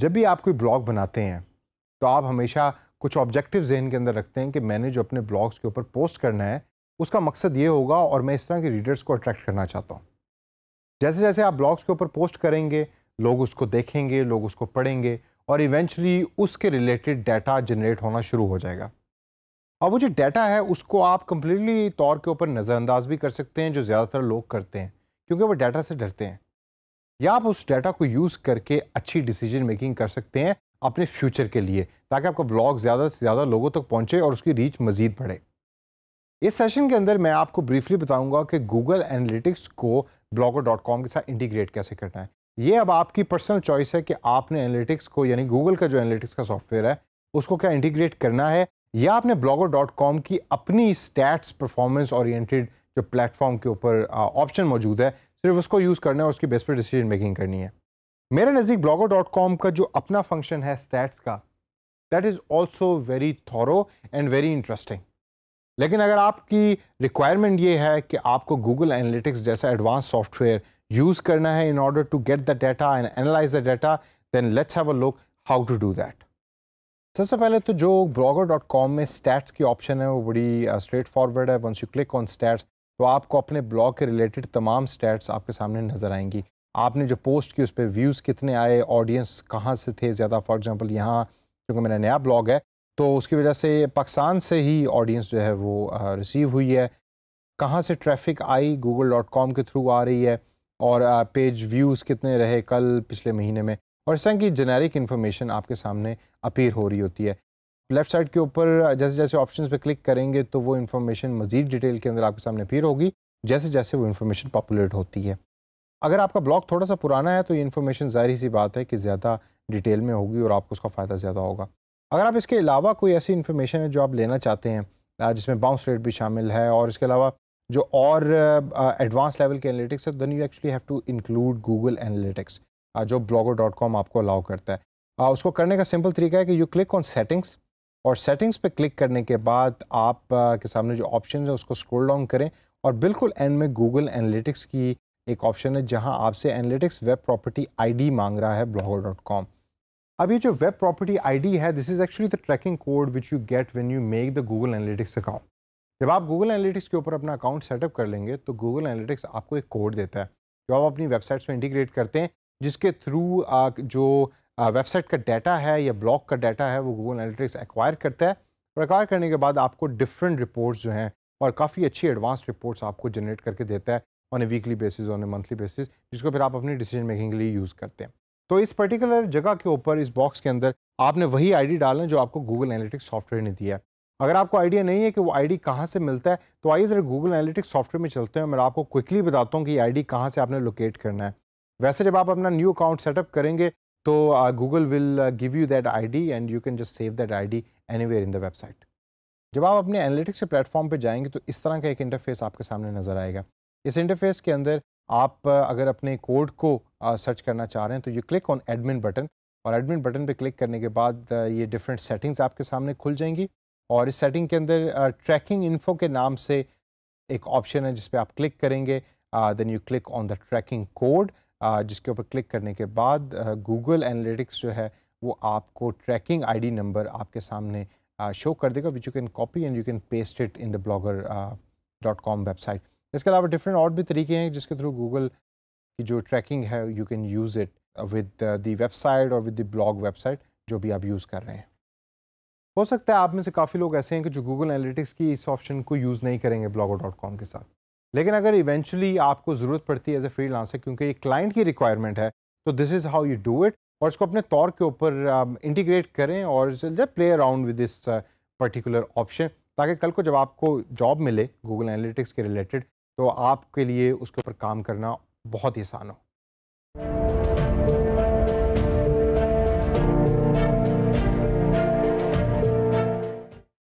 जब भी आप कोई ब्लॉग बनाते हैं तो आप हमेशा कुछ ऑब्जेक्टिव जहन के अंदर रखते हैं कि मैंने जो अपने ब्लॉग्स के ऊपर पोस्ट करना है उसका मकसद ये होगा और मैं इस तरह के रीडर्स को अट्रैक्ट करना चाहता हूँ जैसे जैसे आप ब्लॉग्स के ऊपर पोस्ट करेंगे लोग उसको देखेंगे लोग उसको पढ़ेंगे और इवेंचुअली उसके रिलेटेड डाटा जनरेट होना शुरू हो जाएगा अब वो जो डाटा है उसको आप कम्प्लीटली तौर के ऊपर नज़रअंदाज भी कर सकते हैं जो ज़्यादातर लोग करते हैं क्योंकि वो डाटा से डरते हैं या आप उस डाटा को यूज़ करके अच्छी डिसीजन मेकिंग कर सकते हैं अपने फ्यूचर के लिए ताकि आपका ब्लॉग ज़्यादा से ज़्यादा लोगों तक पहुँचे और उसकी रीच मज़ीद बढ़े इस सेशन के अंदर मैं आपको ब्रीफली बताऊंगा कि गूगल एनालिटिक्स को ब्लॉगो डॉट कॉम के साथ इंटीग्रेट कैसे करना है ये अब आपकी पर्सनल चॉइस है कि आपने एनालिटिक्स को यानी गूगल का जो एनालिटिक्स का सॉफ्टवेयर है उसको क्या इंटीग्रेट करना है या आपने ब्लॉगो डॉट कॉम की अपनी स्टैट्स परफॉर्मेंस ओरिएंटेड जो प्लेटफॉर्म के ऊपर ऑप्शन मौजूद है सिर्फ उसको यूज़ करना है उसकी बेस पर डिसीजन मेकिंग करनी है मेरे नज़दीक ब्लॉगर डॉट कॉम का जो अपना फंक्शन है स्टैट्स का that is also very thorough and very interesting लेकिन अगर आपकी रिक्वायरमेंट ये है कि आपको गूगल एनालिटिक्स जैसा एडवांस सॉफ्टवेयर यूज़ करना है in order to get the data and analyse the data then let's have a look how to do that सबसे पहले तो जो ब्लॉगर डॉट कॉम में स्टैट्स की ऑप्शन है वो बड़ी स्ट्रेट uh, फॉरवर्ड है once you click on stats तो आपको अपने ब्लॉग के रिलेटेड तमाम स्टैट्स आपके सामने नज़र आएंगी आपने जो पोस्ट की उस पर व्यूज़ कितने आए ऑडियंस कहाँ से थे ज़्यादा फॉर एग्ज़ाम्पल यहाँ क्योंकि मेरा नया ब्लॉग है तो उसकी वजह से पाकिस्तान से ही ऑडियंस जो है वो रिसीव हुई है कहाँ से ट्रैफिक आई गूगल डॉट कॉम के थ्रू आ रही है और पेज व्यूज़ कितने रहे कल पिछले महीने में और इस तरह की जेनेरिक इन्फॉर्मेशन आपके सामने अपीयर हो रही होती है लेफ्ट साइड के ऊपर जैसे जैसे ऑप्शन पर क्लिक करेंगे तो वो इन्फॉर्मेशन मजीद डिटेल के अंदर आपके सामने अपीयर होगी जैसे जैसे वो इन्फॉर्मेशन पॉपुलेट होती है अगर आपका ब्लॉग थोड़ा सा पुराना है तो ये इन्फॉर्मेशन ज़ाहिर सी बात है कि ज़्यादा डिटेल में होगी और आपको उसका फ़ायदा ज़्यादा होगा अगर आप इसके अलावा कोई ऐसी इन्फॉर्मेशन है जो आप लेना चाहते हैं जिसमें बाउंस रेट भी शामिल है और इसके अलावा जो और एडवांस लेवल के एनालिटिक्स है then you actually have to include Google Analytics जो ब्लॉगर डॉट कॉम आपको अलाउ करता है uh, उसको करने का सिंपल तरीका है कि यू क्लिक ऑन सेटिंग्स और सेटिंग्स पे क्लिक करने के बाद आप के सामने जो ऑप्शन है उसको स्क्रोल डाउन करें और बिल्कुल एंड में गूगल एनालिटिक्स की एक ऑप्शन है जहां आपसे एनालिटिक्स वेब प्रॉपर्टी आईडी मांग रहा है ब्लॉगर डॉट कॉम अब ये जो वेब प्रॉपर्टी आईडी है this is actually the tracking code which you get when you make the Google Analytics account जब आप गूगल एनालिटिक्स के ऊपर अपना अकाउंट सेटअप कर लेंगे तो गूगल एनालिटिक्स आपको एक कोड देता है जो आप अपनी वेबसाइट्स में इंटीग्रेट करते हैं जिसके थ्रू जो वेबसाइट का डाटा है या ब्लॉक का डाटा है वो गूगल एनालिटिक्स एक्वायर करता है और एक्वायर करने के बाद आपको डिफरेंट रिपोर्ट्स जो हैं और काफ़ी अच्छी एडवांस रिपोर्ट्स आपको जनरेट करके देता है on a weekly basis on a monthly basis जिसको फिर आप अपनी डिसीजन मेकिंग के लिए यूज़ करते हैं तो इस पर्टिकुलर जगह के ऊपर इस बॉक्स के अंदर आपने वही आईडी डालना जो आपको गूगल एनालिटिक्स सॉफ्टवेयर ने दिया है अगर आपको आइडिया नहीं है कि वो आईडी कहाँ से मिलता है तो आइए ज़रा गूगल एनालिटिक्स सॉफ्टवेयर में चलते हैं मैं आपको क्विकली बताता हूँ कि ये डी कहाँ से आपने लोकेट करना है वैसे जब आप अपना न्यू अकाउंट सेटअप करेंगे तो Google will give you that ID and you can just save that ID anywhere in the website जब आप अपने एनालिटिक्स के प्लेटफॉर्म पे जाएंगे तो इस तरह का एक इंटरफेस आपके सामने नज़र आएगा इस इंटरफेस के अंदर आप uh, अगर अपने कोड को सर्च uh, करना चाह रहे हैं तो you click on admin button और एडमिन बटन पे क्लिक करने के बाद uh, ये डिफरेंट सेटिंग्स आपके सामने खुल जाएंगी और इस सेटिंग के अंदर ट्रैकिंग इन्फो के नाम से एक ऑप्शन है जिसपे आप क्लिक करेंगे then you click on the tracking code जिसके ऊपर क्लिक करने के बाद गूगल एनालिटिक्स जो है वो आपको ट्रैकिंग आईडी नंबर आपके सामने शो कर देगा which you can copy and you can paste it in the Blogger dot com website इसके अलावा डिफरेंट और भी तरीके हैं जिसके थ्रू गूगल की जो ट्रैकिंग है you can use it with the website और विद द ब्लॉग वेबसाइट जो भी आप यूज़ कर रहे हैं हो सकता है आप में से काफ़ी लोग ऐसे हैं कि जो गूगल एनालिटिक्स की इस ऑप्शन को यूज़ नहीं करेंगे ब्लॉगर डॉट कॉम के साथ लेकिन अगर इवेंचुअली आपको ज़रूरत पड़ती है एज ए फ्री क्योंकि ये क्लाइंट की रिक्वायरमेंट है तो this is how you do it और इसको अपने तौर के ऊपर इंटीग्रेट um, करें और play around with this particular option ताकि कल को जब आपको जॉब मिले गूगल एनालिटिक्स के रिलेटेड तो आपके लिए उसके ऊपर काम करना बहुत ही आसान हो